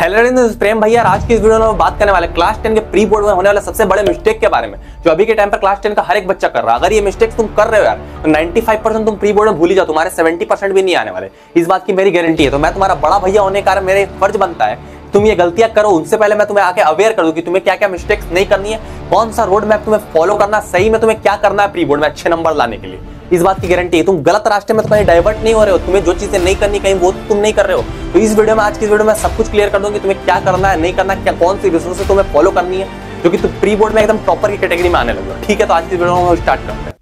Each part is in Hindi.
हेलो प्रेम भैया आज की इस वीडियो में बात करने वाले क्लास टेन के प्री बोर्ड में होने वाले सबसे बड़े मिस्टेक के बारे में जो अभी के टाइम पर क्लास टेन का हर एक बच्चा कर रहा है अगर ये मिस्टेक तुम कर रहे हो यार तो 95 परसेंट तुम प्री बोर्ड में भूल जाओ तुम्हारे 70 परसेंट भी नहीं आने वाले इस बात की मेरी गारंटी है तो मैं तुम्हारा बड़ा भैया होने कारण मेरे फर्ज बनता है तुम ये गलतियां करो उनसे पहले मैं तुम्हें आके अवेयर कर दूं कि तुम्हें क्या क्या मिस्टेक्स नहीं करनी है कौन सा रोड मैप तुम्हें फॉलो करना सही में तुम्हें क्या करना है प्री बोर्ड में अच्छे नंबर लाने के लिए इस बात की गारंटी है तुम गलत रास्ते में तुम्हें कहीं डाइवर्ट नहीं हो रहे हो तुम्हें जो चीजें नहीं करनी कहीं वो तुम नहीं कर रहे हो तो इस वीडियो में आज की वीडियो में सब कुछ क्लियर कर दूंगी तुम्हें क्या करना है नहीं करना क्या कौन सी रिसोर्स तुम्हें फॉलो करनी है जो कि तुम प्री बोर्ड में एकदम टॉपर की कैटेगरी में आने लगे ठीक है तो आज की वीडियो में स्टार्ट करते हैं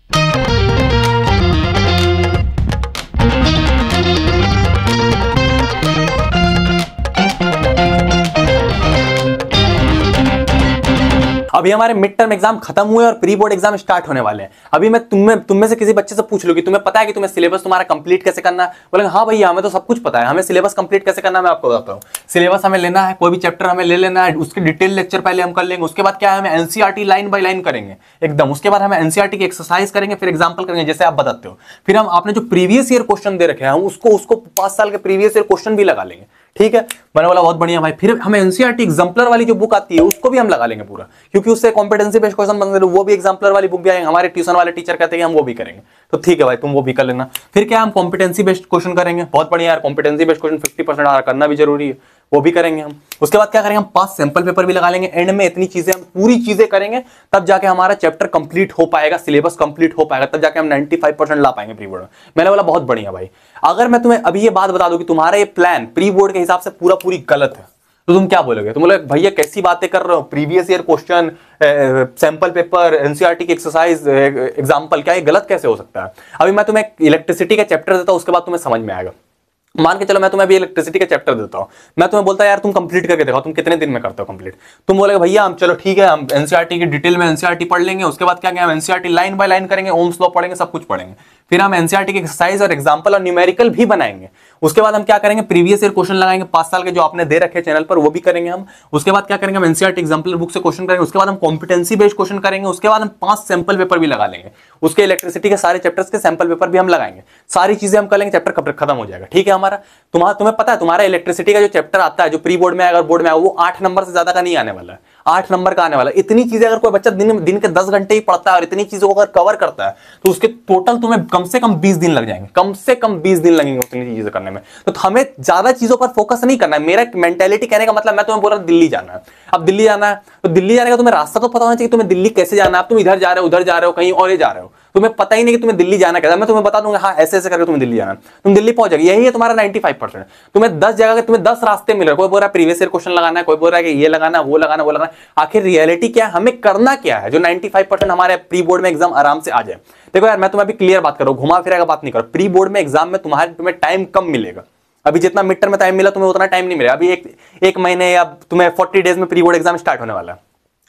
अभी हमारे मिड टर्म एग्जाम खत्म हुए और प्री बोर्ड एग्जाम स्टार्ट होने वाले हैं अभी मैं तुम्हें तुम्हें से किसी बच्चे से पूछ लूंगी तुम्हें पता है कि तुम्हें सिलेबस तुम्हारा कंप्लीट कैसे करना है बोले हाँ भैया हमें तो सब कुछ पता है हमें सिलेबस कंप्लीट कैसे करना मैं आपको बताता हूँ सिलेबस हमें लेना है कोई भी चैप्टर हमें ले लेना है उसके डिटेल लेक्चर पहले हम कर लेंगे उसके बाद क्या है हमें एनसीआरटी लाइन बाई लाइन करेंगे एकदम उसके बाद हमें एनसीआरटी e की एक्सरसाइज करेंगे फिर एग्जाम्पल करेंगे जैसे आप बताते हो फिर हम आपने जो प्रीवियस ईयर क्वेश्चन दे रखे हैं उसको उसको पांच साल के प्रीवियस ईयर क्वेश्चन भी लगा लेंगे ठीक है मैंने बोला बहुत बढ़िया भाई फिर हमें एनसीआरटी एग्जाम्पलर e वाली जो बुक आती है उसको भी हम लगा लेंगे पूरा क्योंकि उससे कॉम्पिटेंसी बेस्ट क्वेश्चन बन वो भी एग्जाम्पलर वाली बुक भी आएंगे हमारे ट्यूशन वाले टीचर कहते हैं हम वो भी करेंगे तो ठीक है भाई तुम वो भी कर लेना फिर क्या हम कॉम्पिटेंसी बेस्ट क्वेश्चन करेंगे बहुत बढ़िया यार competency best question fifty percent करना भी जरूरी है वो भी करेंगे हम उसके बाद क्या करेंगे हम पांच सैंपल पेपर भी लगा लेंगे एंड में इतनी चीजें हम पूरी चीजें करेंगे तब जाके हमारा चैप्टर कंप्लीट हो पाएगा सिलेबस कंप्लीट हो पाएगा तब जाके हम 95 परसेंट ला पाएंगे प्री बोर्ड में मैंने बोला बहुत बढ़िया भाई अगर मैं तुम्हें अभी ये बात बता दू कि तुम्हारा ये प्लान प्री बोर्ड के हिसाब से पूरा पूरी गलत है तो तुम क्या बोलोगे तुम बोले भैया कैसी बातें कर रहे हो previous year question sample paper NCERT की एक्सरसाइज एग्जाम्पल क्या ये गलत कैसे हो सकता है अभी मैं तुम्हें इलेक्ट्रिसिटी का चैप्टर देता हूँ उसके बाद तुम्हें समझ में आएगा मान के चलो मैं तुम्हें अभी इलेक्ट्रिसिटी का चैप्टर देता हूँ मैं तुम्हें बोलता यार तुम कंप्लीट करके देखो तुम कितने दिन में करते हो कंप्लीट तुम बोलेगा भैया हम चलो ठीक है हम एनसीआरटी e की डिटेल में एनसीआरटी e पढ़ लेंगे उसके बाद क्या हम एनसीआरटी लाइन बाय लाइन करेंगे ओम लॉ पढ़ेंगे सब कुछ पढ़ेंगे फिर हम एनसीआरटी e की एक्सरसाइज और एग्जाम्पल और न्यूमेरिकल भी बनाएंगे उसके बाद हम क्या करेंगे प्रीवियस ईयर क्वेश्चन लगाएंगे पांच साल के जो आपने दे रखे चैनल पर वो भी करेंगे हम उसके बाद क्या करेंगे हम एनसीआर एग्जाम्पल बुक से क्वेश्चन करेंगे उसके बाद हम कॉम्पिटेंसी बेस्ड क्वेश्चन करेंगे उसके बाद हम पांच सैंपल पेपर भी लगा लेंगे उसके इलेक्ट्रिसिटी के सारे चैप्टर्स के सैंपल पेपर भी हम लगाएंगे सारी चीजें हम कर लेंगे चैप्टर कब खत्म हो जाएगा ठीक है हमारा तुम्हारा तुम्हें पता है तुम्हारा इलेक्ट्रिसिटी का जो चैप्टर आता है जो प्री बोर्ड में आएगा बोर्ड में आएगा वो आठ नंबर से ज्यादा का नहीं आने वाला है आठ नंबर का आने वाला इतनी चीजें अगर कोई बच्चा दिन दिन के दस घंटे ही पढ़ता है और इतनी चीजों को अगर कवर करता है तो उसके टोटल तुम्हें कम से कम बीस दिन लग जाएंगे कम से कम बीस दिन लगेंगे उतनी चीजें करने में तो हमें ज्यादा चीजों पर फोकस नहीं करना है मेरा मेंटेलिटी कहने का मतलब मैं तुम्हें बोल रहा हूँ दिल्ली जाना है अब दिल्ली जाना है तो दिल्ली जाने का तुम्हें रास्ता तो पता होना चाहिए तुम्हें दिल्ली कैसे जाना है अब तुम इधर जा रहे हो उधर जा रहे हो कहीं और जा रहे हो तुम्हें पता ही नहीं कि तुम्हें दिल्ली जाना कैसा मैं तुम्हें बता दूंगा हाँ ऐसे ऐसे करके तुम्हें दिल्ली जाना तुम दिल्ली पहुंच जाएगी यही है तुम्हारा नाइन्टी फाइव परसेंट तुम्हें दस जगह तुम्हें दस रास्ते मिल रहे कोई बोल रहा है प्रीवियस ईयर क्वेश्चन लगाना है कोई बोल रहा है कि ये लगाना वो लगाना वो लगाना आखिर रियलिटी क्या है हमें करना क्या है जो नाइन्टी फाइव परसेंट हमारे प्री बोर्ड में एग्जाम आराम से आ जाए देखो यार मैं तुम्हें अभी क्लियर बात करो घुमा फिरा बात नहीं करो प्री बोर्ड में एग्जाम में तुम्हारे तुम्हें टाइम कम मिलेगा अभी जितना मिड टर्म में टाइम मिला तुम्हें उतना टाइम नहीं मिला अभी एक एक महीने या तुम्हें फोर्टी डेज में प्री बोर्ड एग्जाम स्टार्ट होने वाला है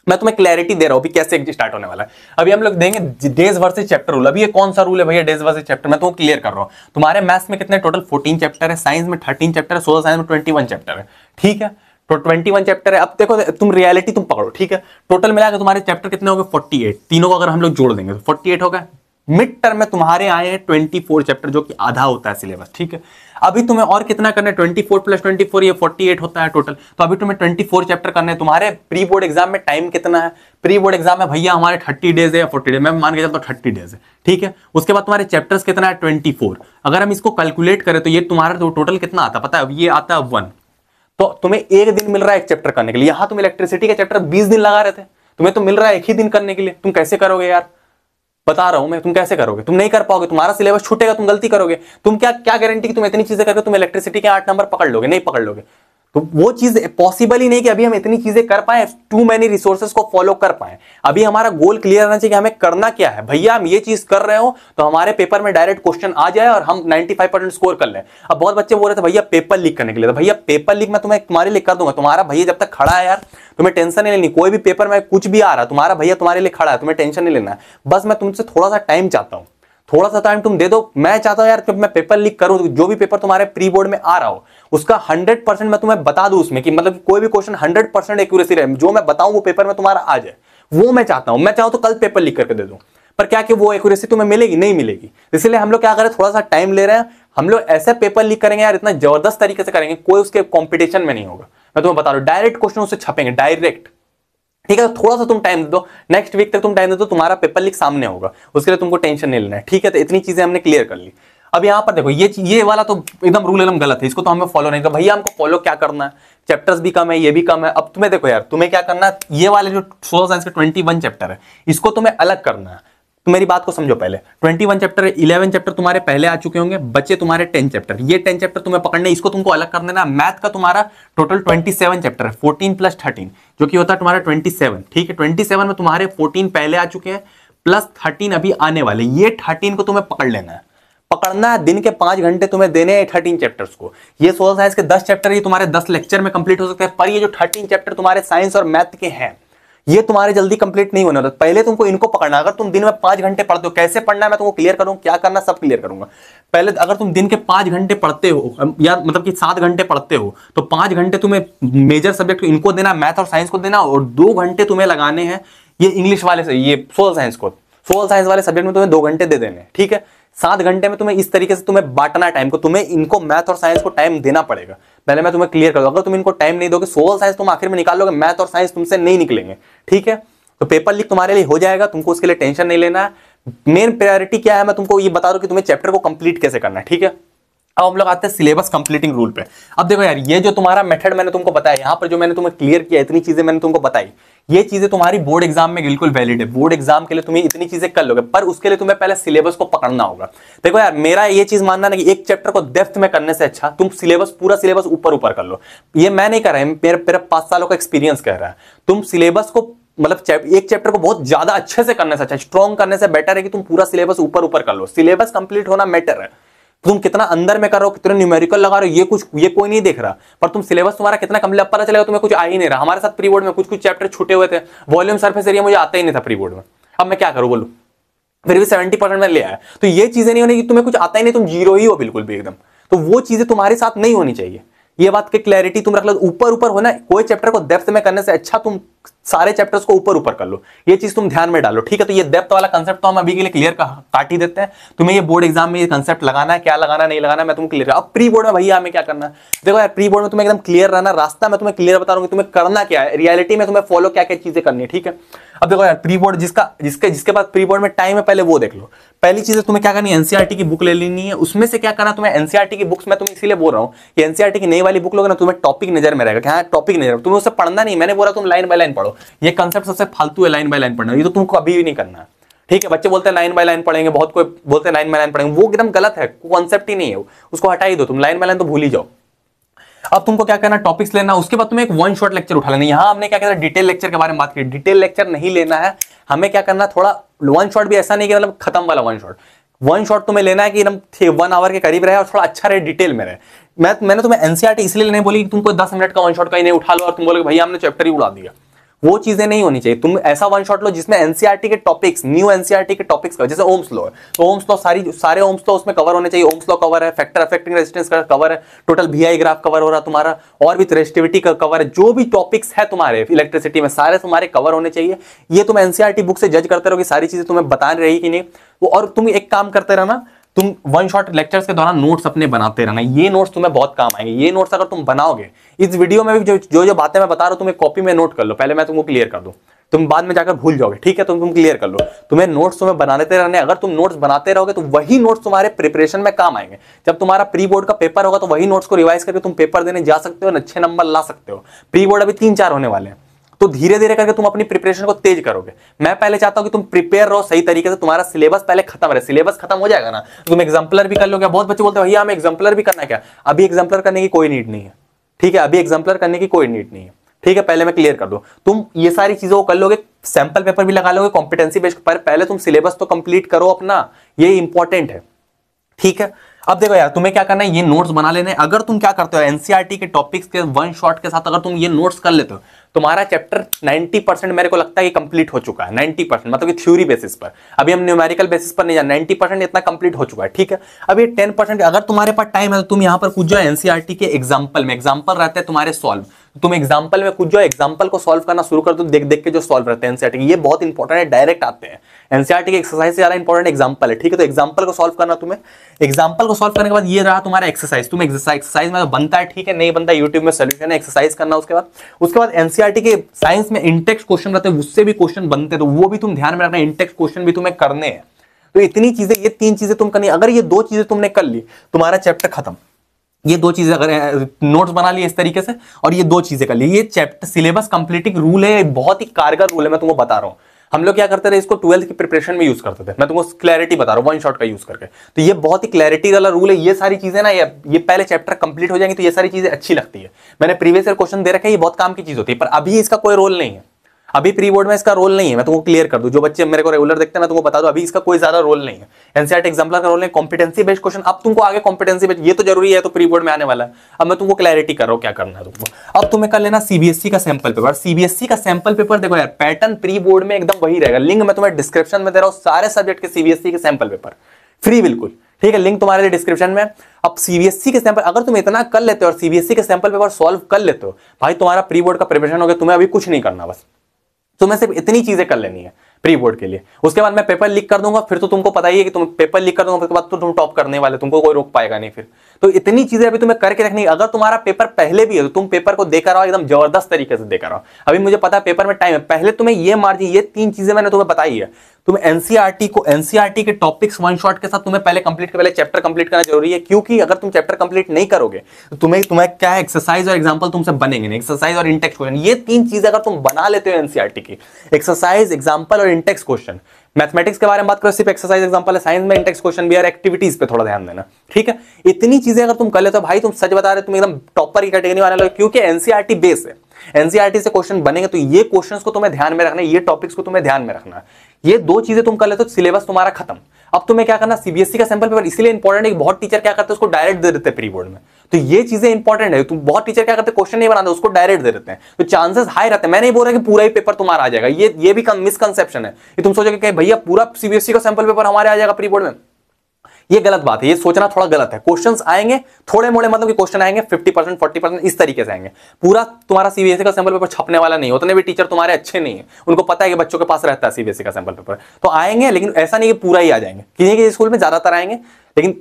मैं तुम्हें क्लैरिटी दे रहा हूँ कैसे स्टार्ट होने वाला है अभी हम लोग देंगे डेज वर्सेज चैप्टर रूल अभी ये कौन सा रूल है भैया डेज वर्सेज चैप्टर मैं तुम क्लियर कर रहा हूँ तुम्हारे मैथ्स में कितने टोटल फोर्टीन चैप्टर है साइंस में थर्टीन चैप्टर है सोलह साइंस में ट्वेंटी वन चैप्टर है ठीक है तो 21 चैप्टर है अब देखो तुम रियलिटी तुम पकड़ो ठीक है टोटल मिला के तुम्हारे चैप्टर कितने हो गए फोर्टी एट तीनों को अगर हम लोग जोड़ देंगे तो फोर्टी एट होगा मिड टर्म में तुम्हारे आए हैं ट्वेंटी फोर चैप्टर जो कि आधा होता है सिलेबस ठीक है अभी तुम्हें और कितना करना है twenty four plus twenty four ये फोर्टी एट होता है टोटल तो अभी तुम्हें ट्वेंटी फोर चैप्टर करना है तुम्हारे प्री बोर्ड एग्जाम में टाइम कितना है प्री बोर्ड एग्जाम में भैया हमारे थर्टी डेज है या फोर्टी डेज मैं मान के चलता हूँ थर्टी डेज है ठीक है उसके बाद तुम्हारे चैप्टर्स कितना है ट्वेंटी फोर अगर हम इसको कैलकुलेट करें तो ये तुम्हारा तो टोटल कितना आता पता है ये आता है वन तो तुम्हें एक दिन मिल रहा है एक चैप्टर करने के लिए यहां तुम इलेक्ट्रिसिटी का चैप्टर बीस दिन लगा रहे थे तुम्हें तो मिल रहा है एक ही दिन करने के लिए तुम कैसे करोगे यार बता रहा हूं मैं तुम कैसे करोगे तुम नहीं कर पाओगे तुम्हारा सिलेबस छूटेगा तुम गलती करोगे तुम क्या क्या गारंटी कि तुम इतनी चीजें करके तुम इलेक्ट्रिसिटी के आठ नंबर पकड़ लोगे नहीं पकड़ लोगे तो वो चीज पॉसिबल ही नहीं कि अभी हम इतनी चीजें कर पाए टू मैनी रिसोर्सेस को फॉलो कर पाए अभी हमारा गोल क्लियर रहना चाहिए कि हमें करना क्या है भैया हम ये चीज कर रहे हो तो हमारे पेपर में डायरेक्ट क्वेश्चन आ जाए और हम 95 परसेंट स्कोर कर लें अब बहुत बच्चे बोल रहे थे भैया पेपर लीक करने के लिए तो भैया पेपर लीक मैं तुम्हें तुम्हारे लिए कर दूंगा तुम्हारा भैया जब तक खड़ा है यार तुम्हें टेंशन नहीं लेनी कोई भी पेपर में कुछ भी आ रहा है तुम्हारा भैया तुम्हारे लिए खड़ा है तुम्हें टेंशन नहीं लेना है बस मैं तुमसे थोड़ा सा टाइम चाहता हूँ थोड़ा सा टाइम तुम दे दो मैं चाहता हूं यार जब मैं पेपर लीक करूं जो भी पेपर तुम्हारे प्री बोर्ड में आ रहा हो उसका हंड्रेड परसेंट मैं तुम्हें बता दूं उसमें कि मतलब कोई भी क्वेश्चन हंड्रेड परसेंट एक्यूरेसी रहे जो मैं बताऊं वो पेपर में तुम्हारा आ जाए वो मैं चाहता हूं मैं चाहूं तो कल पेपर लिख करके दे दूं पर क्या कि वो एक्यूरेसी तुम्हें मिलेगी नहीं मिलेगी इसलिए हम लोग क्या करें थोड़ा सा टाइम ले रहे हैं हम लोग ऐसे पेपर लीक करेंगे यार इतना जबरदस्त तरीके से करेंगे कोई उसके कॉम्पिटिशन में नहीं होगा मैं तुम्हें बता रहा हूँ डायरेक्ट क्वेश्चन उससे छपेंगे डायरेक्ट ठीक है तो थोड़ा सा तुम टाइम दे दो नेक्स्ट वीक तक तुम टाइम दे दो तुम्हारा पेपर लीक सामने होगा उसके लिए तुमको टेंशन नहीं लेना है ठीक है तो इतनी चीजें हमने क्लियर कर ली अब यहाँ पर देखो ये ये वाला तो एकदम रूल एकदम गलत है इसको तो हमें फॉलो नहीं करना भैया हमको फॉलो क्या करना है चैप्टर्स भी कम है ये भी कम है अब तुम्हें देखो यार तुम्हें क्या करना है ये वाले जो सोशल साइंस के ट्वेंटी वन चैप्टर है इसको तुम्हें अलग करना है तो मेरी बात को समझो पहले 21 चैप्टर 11 चैप्टर तुम्हारे पहले आ चुके होंगे बच्चे तुम्हारे 10 चैप्टर ये 10 चैप्टर तुम्हें पकड़ने इसको तुमको अलग कर देना मैथ का तुम्हारा टोटल 27 चैप्टर है 14 प्लस थर्टीन जो कि होता है तुम्हारा 27 ठीक है 27 में तुम्हारे 14 पहले आ चुके हैं प्लस थर्टीन अभी आने वाले ये थर्टीन को तुम्हें पकड़ लेना है पकड़ना है दिन के पांच घंटे तुम्हें देने हैं थर्टीन चैप्टर्स को ये सोच साइंस के दस चैप्टर ये तुम्हारे दस लेक्चर में कंप्लीट हो सकते हैं पर ये जो थर्टीन चैप्टर तुम्हारे साइंस और मैथ के हैं ये तुम्हारे जल्दी कंप्लीट नहीं होने वाला पहले तुमको इनको पकड़ना अगर तुम दिन में पांच घंटे पढ़ते हो कैसे पढ़ना है मैं तुमको क्लियर करूँ क्या करना सब क्लियर करूंगा पहले अगर तुम दिन के पांच घंटे पढ़ते हो या मतलब कि सात घंटे पढ़ते हो तो पांच घंटे तुम्हें मेजर सब्जेक्ट इनको देना मैथ और साइंस को देना और दो घंटे तुम्हें लगाने हैं ये इंग्लिश वाले से ये सोशल साइंस को सोशल साइंस वाले सब्जेक्ट में तुम्हें दो घंटे दे देने ठीक है सात घंटे में तुम्हें इस तरीके से तुम्हें बांटना टाइम को तुम्हें इनको मैथ और साइंस को टाइम देना पड़ेगा पहले मैं तुम्हें क्लियर कर दूँ अगर तुम इनको टाइम नहीं दोगे सोशल साइंस तुम आखिर में निकाल लोगे मैथ और साइंस तुमसे नहीं निकलेंगे ठीक है तो पेपर लीक तुम्हारे लिए हो जाएगा तुमको उसके लिए टेंशन नहीं लेना है मेन प्रायोरिटी क्या है मैं तुमको ये बता दूँ कि तुम्हें चैप्टर को कंप्लीट कैसे करना है ठीक है अब हम लोग आते हैं सिलेबस कंप्लीटिंग रूल पे अब देखो यार ये जो तुम्हारा मेथड मैंने तुमको बताया यहाँ पर जो मैंने तुम्हें क्लियर किया इतनी चीजें मैंने तुमको बताई ये चीजें तुम्हारी बोर्ड एग्जाम में बिल्कुल वैलिड है बोर्ड एग्जाम के लिए तुम्हें इतनी चीजें कर लोगे पर उसके लिए तुम्हें पहले सिलेबस को पकड़ना होगा देखो यार मेरा ये चीज मानना ना कि एक चैप्टर को डेप्थ में करने से अच्छा तुम सिलेबस पूरा सिलेबस ऊपर ऊपर कर लो ये मैं नहीं कर रहा मेरा मेरा पांच सालों का एक्सपीरियंस कह रहा है तुम सिलेबस को मतलब चैप, एक चैप्टर को बहुत ज्यादा अच्छे से करने से अच्छा स्ट्रॉन्ग करने से बेटर है कि तुम पूरा सिलेबस ऊपर ऊपर कर लो सिलेबस कंप्लीट होना मैटर है तुम कितना अंदर में कर रहे हो कितना न्यूमेरिकल लगा रहे हो ये कुछ ये कोई नहीं देख रहा पर तुम सिलेबस तुम्हारा कितना कम पता चलेगा तुम्हें कुछ आ ही नहीं रहा हमारे साथ प्री बोर्ड में कुछ कुछ चैप्टर छूटे हुए थे वॉल्यूम सर्फेस एरिया मुझे आता ही नहीं था प्री बोर्ड में अब मैं क्या करूँ बोलूँ फिर भी सेवेंटी परसेंट में ले आया तो ये चीजें नहीं होने की तुम्हें कुछ आता ही नहीं तुम जीरो ही हो बिल्कुल भी एकदम तो वो चीजें तुम्हारे साथ नहीं होनी चाहिए ये बात की क्लैरिटी तुम रख लो ऊपर ऊपर होना कोई चैप्टर को डेप्थ में करने से अच्छा तुम सारे चैप्टर्स को ऊपर ऊपर कर लो ये चीज तुम ध्यान में डालो ठीक है तो ये डेप्थ वाला कंसेप्ट तो हम अभी के लिए क्लियर काट ही देते हैं तुम्हें ये बोर्ड एग्जाम में ये कंसेप्ट लगाना है क्या लगाना नहीं लगाना मैं तुम क्लियर अब प्री बोर्ड में भैया हमें क्या करना है देखो यार प्री बोर्ड में तुम्हें एकदम क्लियर रहना रास्ता मैं तुम्हें क्लियर बता रहा हूँ तुम्हें करना क्या है रियलिटी में तुम्हें फॉलो क्या क्या चीजें करनी है ठीक है अब देखो यार प्री बोर्ड जिसका जिसके जिसके पास प्री बोर्ड में टाइम है पहले वो देख लो पहली चीज है तुम्हें क्या करनी है एनसीआरटी e की बुक ले लेनी है उसमें से क्या करना तुम्हें एनसीआरटी e की बुक्स मैं तुम्हें इसीलिए बोल रहा हूँ कि एनसीआरटी e की नई वाली बुक लोगे ना तुम्हें टॉपिक नजर में रहेगा हाँ टॉपिक नजर तुम्हें उसे पढ़ना नहीं मैंने बोला तुम लाइन बाय लाइन पढ़ो ये कंसेप्ट सबसे फालतू है लाइन बाय लाइन पढ़ना ये तो तुमको अभी भी नहीं करना ठीक है बच्चे बोलते हैं लाइन बाय लाइन पढ़ेंगे बहुत कोई बोलते हैं लाइन बाय लाइन पढ़ेंगे वो एकदम गलत है कॉन्सेप्ट ही नहीं है उसको हटा ही दो तुम लाइन बाय लाइन तो भूल ही जाओ अब तुमको क्या करना टॉपिक्स लेना उसके बाद तुम्हें एक वन शॉट लेक्चर उठा लेना यहाँ हमने क्या करना डिटेल लेक्चर के बारे में बात की डिटेल लेक्चर नहीं लेना है हमें क्या करना थोड़ा वन शॉट भी ऐसा नहीं कि मतलब खत्म वाला वन शॉट वन शॉट तुम्हें लेना है कि एकदम वन आवर के करीब रहे और थोड़ा अच्छा रहे डिटेल में रहे मैं मैंने तुम्हें एनसीआर e इसलिए नहीं बोली कि तुमको दस मिनट का वन शॉट का ही नहीं उठा लो और तुम बोले भैया हमने चैप्टर ही उड़ा दिया वो चीजें नहीं होनी चाहिए तुम ऐसा वन शॉट लो जिसमें एनसीआरटी e के टॉपिक्स न्यू एनसीआरटी के टॉपिक्स जैसे ओम्स लो है तो ओम्स लो सारी सारे ओम्स लो उसमें कवर होने चाहिए ओम्स लो कवर है फैक्टर अफेक्टिंग रेजिस्टेंस का कवर है टोटल आई ग्राफ कवर हो रहा तुम्हारा और भी रेजिस्टिविटी का कवर है जो भी टॉपिक्स है तुम्हारे इलेक्ट्रिसिटी में सारे तुम्हारे कवर होने चाहिए ये तुम एनसीआरटी बुक e से जज करते रहोगे सारी चीजें तुम्हें बता रही कि नहीं और तुम एक काम करते रहना तुम वन शॉट लेक्चर्स के दौरान नोट्स अपने बनाते रहना ये नोट्स तुम्हें बहुत काम आएंगे ये नोट्स अगर तुम बनाओगे इस वीडियो में भी जो जो, जो बातें मैं बता रहा हूँ तुम्हें कॉपी में नोट कर लो पहले मैं तुमको क्लियर कर दूँ तुम बाद में जाकर भूल जाओगे ठीक है तुम तुम क्लियर कर लो तुम्हें नोट्स तुम्हें बनाते रहने अगर तुम नोट्स बनाते रहोगे तो वही नोट्स तुम्हारे प्रिपरेशन में काम आएंगे जब तुम्हारा प्री बोर्ड का पेपर होगा तो वही नोट्स को रिवाइज करके तुम पेपर देने जा सकते हो और अच्छे नंबर ला सकते हो प्री बोर्ड अभी तीन चार होने वाले हैं तो धीरे धीरे करके तुम अपनी प्रिपरेशन को तेज करोगे मैं पहले चाहता हूं कि तुम प्रिपेयर रहो सही तरीके से तुम्हारा सिलेबस पहले खत्म रहे सिलेबस खत्म हो जाएगा ना तो तुम एग्जाम्पलर भी कर लोगे बहुत बच्चे बोलते भैया हमें एग्जाम्पलर भी करना क्या अभी एग्जाम्पलर करने की कोई नीड नहीं है ठीक है अभी एग्जाम्पलर करने की कोई नीड नहीं है ठीक है पहले मैं क्लियर कर दू तुम ये सारी चीजों को कर लोगे सैंपल पेपर भी लगा लोगे कॉम्पिटेंसी बेस्ड पर पहले तुम सिलेबस तो कंप्लीट करो अपना ये इंपॉर्टेंट है ठीक है अब देखो यार तुम्हें क्या करना है ये नोट्स बना लेने अगर तुम क्या करते हो एनसीईआरटी e के टॉपिक्स के वन शॉट के साथ अगर तुम ये नोट्स कर लेते हो तुम्हारा चैप्टर 90 परसेंट मेरे को लगता है कि कंप्लीट हो चुका है 90 परसेंट मतलब थ्योरी बेसिस पर अभी हम न्यूमेरिकल बेसिस पर नहीं जाए 90 परसेंट इतना कंप्लीट हो चुका है ठीक है अब ये 10 परसेंट अगर तुम्हारे पास टाइम है तो तुम यहां पर कुछ जाओ एनसीआरटी e के एग्जाम्पल में एग्जाम्पल रहते हैं तुम्हारे सॉल्व तुम एग्जाम्पल में कुछ जो एग्जाम्पल को सोल्व करना शुरू कर दो देख देख के जो सोल्व रहते हैं एनसीआरटी ये बहुत इंपॉर्टेंट है डायरेक्ट आते हैं एनसीआरटी की एक्सरसाइज से ज्यादा इंपॉर्टेंट एग्जाम्पल है ठीक है तो एग्जाम्पल को सोल्व करना तुम्हें एग्जाम्पल को सोल्व करने के बाद ये रहा तुम्हारा एक्सरसाइज तुम एक्सरसाइज में तो बनता है ठीक है नहीं बनता यूट्यूब में सोल्यूशन है एक्सरसाइज करना उसके बाद उसके बाद एनसीआरटी के साइंस में इंटेक्स क्वेश्चन रहते हैं उससे भी क्वेश्चन बनते हैं तो वो भी तुम ध्यान में रखना इंटेक्स क्वेश्चन भी तुम्हें करने हैं तो इतनी चीजें ये तीन चीजें तुम करनी अगर ये दो चीजें तुमने कर ली तुम्हारा चैप्टर खत्म ये दो चीज़ें अगर नोट्स बना लिए इस तरीके से और ये दो चीज़ें कर ली ये चैप्टर सिलेबस कंप्लीटिंग रूल है बहुत ही कारगर रूल है मैं तुमको बता रहा हूँ हम लोग क्या करते थे इसको ट्वेल्थ की प्रिपरेशन में यूज करते थे मैं तुमको क्लैरिटी बता रहा हूँ वन शॉट का यूज करके तो ये बहुत ही क्लैरिटी वाला रूल है ये सारी चीजें ना ये ये पहले चैप्टर कंप्लीट हो जाएंगे तो ये सारी चीजें अच्छी लगती है मैंने प्रीवियस ईयर क्वेश्चन दे है ये बहुत काम की चीज होती है पर अभी इसका कोई रोल नहीं है अभी प्री बोर्ड में इसका रोल नहीं है मैं तुमको क्लियर कर दूं जो बच्चे मेरे को रेगुलर देखते हैं ना तुमको बता दो अभी इसका कोई ज्यादा रोल नहीं है एनसीआर एग्जाम्पल e का रोल नहीं कॉम्पिटेंसी बेस्ड क्वेश्चन अब तुमको आगे कॉम्पिटेंसी बेस्ड ये तो जरूरी है तो प्री बोर्ड में आने वाला है अब मैं तुमको क्लैरिटी कर रहा हूँ क्या करना है तुमको अब तुम्हें कर लेना सीबीएसई e का सैंपल पेपर सीबीएसई का सैंपल पेपर देखो यार पैटर्न प्री बोर्ड में एकदम वही रहेगा लिंक मैं तुम्हें डिस्क्रिप्शन में दे रहा हूँ सारे सब्जेक्ट के सीबीएसई e के सैंपल पेपर फ्री बिल्कुल ठीक है लिंक तुम्हारे लिए डिस्क्रिप्शन में अब सीबीएसई के सैंपल अगर तुम इतना कर लेते हो और सीबीएसई के सैंपल पेपर सॉल्व कर लेते हो भाई तुम्हारा प्री बोर्ड का प्रिपरेशन हो गया तुम्हें अभी कुछ नहीं करना बस तो मैं सिर्फ इतनी चीजें कर लेनी है प्री बोर्ड के लिए उसके बाद मैं पेपर लीक कर दूंगा फिर तो तुमको पता ही है कि तुम पेपर लिख कर दूंगा उसके बाद तो तुम टॉप करने वाले तुमको कोई रोक पाएगा नहीं फिर तो इतनी चीजें अभी तुम्हें करके रखनी अगर तुम्हारा पेपर पहले भी है तो तुम पेपर को देकर आओ एकदम जबरदस्त तरीके से देकर आओ अभी मुझे पता है पेपर में टाइम है पहले तुम्हें ये मार्जिन ये तीन चीजें मैंने तुम्हें बताई है तुम्हें एनसीआरटी e को एनसीआरटी e के टॉपिक्स वन शॉट के साथ तुम्हें पहले कंप्लीट पहले चैप्टर कंप्लीट करना जरूरी है क्योंकि अगर तुम चैप्टर कंप्लीट नहीं करोगे तो तुम्हें तुम्हें क्या एक्सरसाइज और एग्जाम्पल तुमसे बनेंगे एक्सरसाइज और इंटेक्स क्वेश्चन ये तीन चीजें अगर तुम बना लेते हो एनसीआरटी e की एक्सरसाइज एग्जाम्पल और इंटेक्स क्वेश्चन मैथमेटिक्स के बारे में बात करो सिर्फ एक्सरसाइज एग्जाम्पल है साइंस में इंटेक्स क्वेश्चन भी और एक्टिविटीज पे थोड़ा ध्यान देना ठीक है इतनी चीजें अगर तुम कर लेते हो भाई तुम सच बता रहे तुम एकदम टॉपर की कैटेगरी वाले लोग क्योंकि एनसीआरटी बेस है एनसीआरटी से क्वेश्चन बनेंगे तो ये क्वेश्चंस को तुम्हें ध्यान में रखना ये टॉपिक्स को तुम्हें ध्यान में रखना ये दो चीजें तुम कर लेते तो सिलेबस तुम्हारा खत्म अब तुम्हें क्या करना सीबीएसई e का सैंपल पेपर इसलिए इंपॉर्टेंट है बहुत टीचर क्या करते हैं उसको डायरेक्ट दे देते हैं प्री बोर्ड में तो ये चीजें इंपॉर्टेंट है तुम बहुत टीचर क्या करते क्वेश्चन नहीं बनाते उसको डायरेक्ट दे देते हैं तो चांसेस हाई रहते हैं मैं नहीं बोल रहा कि पूरा ही पेपर तुम्हारा आ जाएगा ये ये भी मिसकनसेप्शन है कि तुम सोचोगे भैया पूरा सीबीएसई e का सैंपल पेपर हमारे आ जाएगा प्री बोर्ड में ये गलत बात है ये सोचना थोड़ा गलत है क्वेश्चन आएंगे थोड़े मोड़े मतलब कि क्वेश्चन आएंगे फिफ्टी परसेंट फोर्टी परसेंट इस तरीके से आएंगे पूरा तुम्हारा सीबीएसई e का सैंपल पेपर छपने वाला नहीं उतने भी टीचर तुम्हारे अच्छे नहीं है उनको पता है कि बच्चों के पास रहता है सीबीएसई e का सैंपल पेपर तो आएंगे लेकिन ऐसा नहीं कि पूरा ही आ जाएंगे किसी किसी स्कूल में ज्यादातर आएंगे लेकिन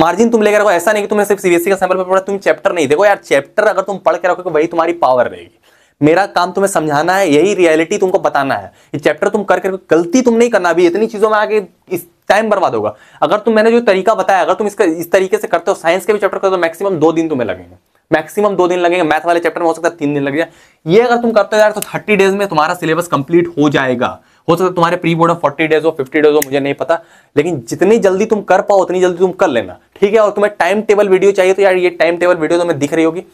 मार्जिन तुम लेकर रखो ऐसा नहीं कि तुम्हें सिर्फ सीबीएसई e का सैंपल पेपर तुम चैप्टर नहीं देखो यार चैप्टर अगर तुम पढ़ के रखोगे वही तुम्हारी पावर रहेगी मेरा काम तुम्हें समझाना है यही रियलिटी तुमको बताना है ये चैप्टर तुम करके गलती तुम नहीं करना अभी इतनी चीजों में आगे इस टाइम बर्बाद होगा अगर तुम मैंने जो तरीका बताया अगर तुम इसका इस तरीके से करते हो साइंस के भी चैप्टर करते हो तो मैक्सिमम दो दिन तुम्हें लगेंगे मैक्सिमम दो दिन लगेंगे मैथ वाले चैप्टर में हो सकता है तीन दिन लग जाए ये अगर तुम करते हो यार तो थर्टी डेज में तुम्हारा सिलेबस कंप्लीट हो जाएगा हो सकता है तुम्हारे प्री बोर्ड में फोर्टी डेज हो फिफ्टी डेज हो मुझे नहीं पता लेकिन जितनी जल्दी तुम कर पाओ उतनी जल्दी तुम कर लेना ठीक है और तुम्हें टाइम टेबल वीडियो चाहिए तो यार ये टाइम टेबल वीडियो तुम्हें दिख रही होगी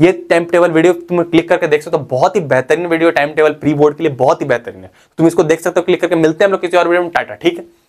ये टाइम टेबल वीडियो तुम क्लिक करके देख सकते हो तो बहुत ही बेहतरीन video time table pre board के लिए बहुत ही बेहतरीन है तुम इसको देख सकते हो क्लिक करके मिलते हैं हम लोग किसी और वीडियो में टाटा ठीक है